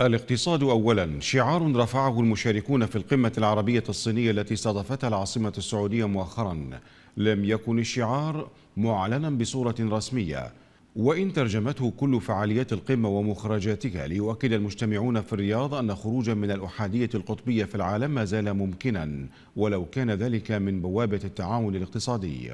الاقتصاد أولا شعار رفعه المشاركون في القمة العربية الصينية التي استضافتها العاصمة السعودية مؤخرا لم يكن الشعار معلنا بصورة رسمية وإن ترجمته كل فعاليات القمة ومخرجاتها ليؤكد المجتمعون في الرياض أن خروجا من الأحادية القطبية في العالم ما زال ممكنا ولو كان ذلك من بوابة التعاون الاقتصادي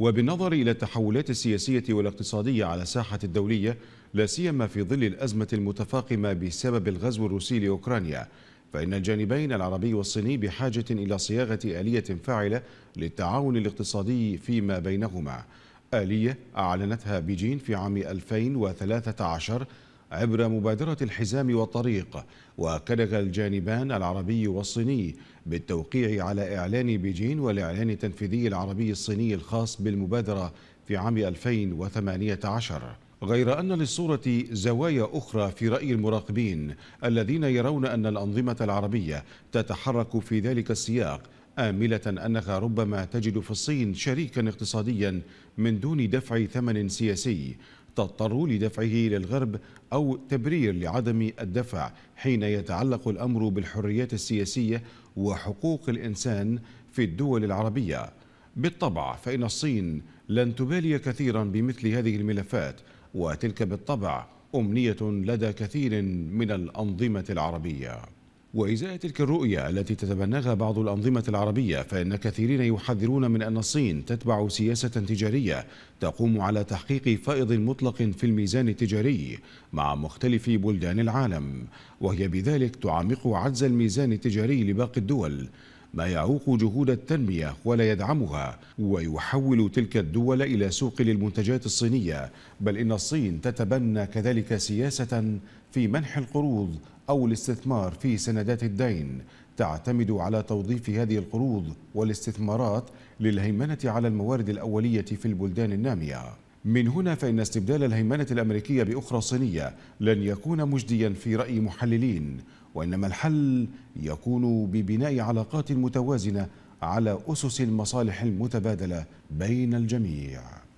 وبالنظر إلى التحولات السياسية والاقتصادية على الساحة الدولية لا سيما في ظل الأزمة المتفاقمة بسبب الغزو الروسي لأوكرانيا فإن الجانبين العربي والصيني بحاجة إلى صياغة آلية فاعلة للتعاون الاقتصادي فيما بينهما آلية أعلنتها بيجين في عام 2013 عبر مبادرة الحزام والطريق وكلغ الجانبان العربي والصيني بالتوقيع على إعلان بيجين والإعلان التنفيذي العربي الصيني الخاص بالمبادرة في عام 2018 غير أن للصورة زوايا أخرى في رأي المراقبين الذين يرون أن الأنظمة العربية تتحرك في ذلك السياق آملة أنها ربما تجد في الصين شريكا اقتصاديا من دون دفع ثمن سياسي تضطر لدفعه للغرب أو تبرير لعدم الدفع حين يتعلق الأمر بالحريات السياسية وحقوق الإنسان في الدول العربية بالطبع فإن الصين لن تبالي كثيرا بمثل هذه الملفات وتلك بالطبع أمنية لدى كثير من الأنظمة العربية وإزاء تلك الرؤية التي تتبناها بعض الأنظمة العربية فإن كثيرين يحذرون من أن الصين تتبع سياسة تجارية تقوم على تحقيق فائض مطلق في الميزان التجاري مع مختلف بلدان العالم وهي بذلك تعمق عجز الميزان التجاري لباقي الدول ما يعوق جهود التنمية ولا يدعمها ويحول تلك الدول إلى سوق للمنتجات الصينية بل إن الصين تتبنى كذلك سياسة في منح القروض أو الاستثمار في سندات الدين تعتمد على توظيف هذه القروض والاستثمارات للهيمنة على الموارد الأولية في البلدان النامية من هنا فإن استبدال الهيمنة الأمريكية بأخرى صينية لن يكون مجديا في رأي محللين وإنما الحل يكون ببناء علاقات متوازنة على أسس المصالح المتبادلة بين الجميع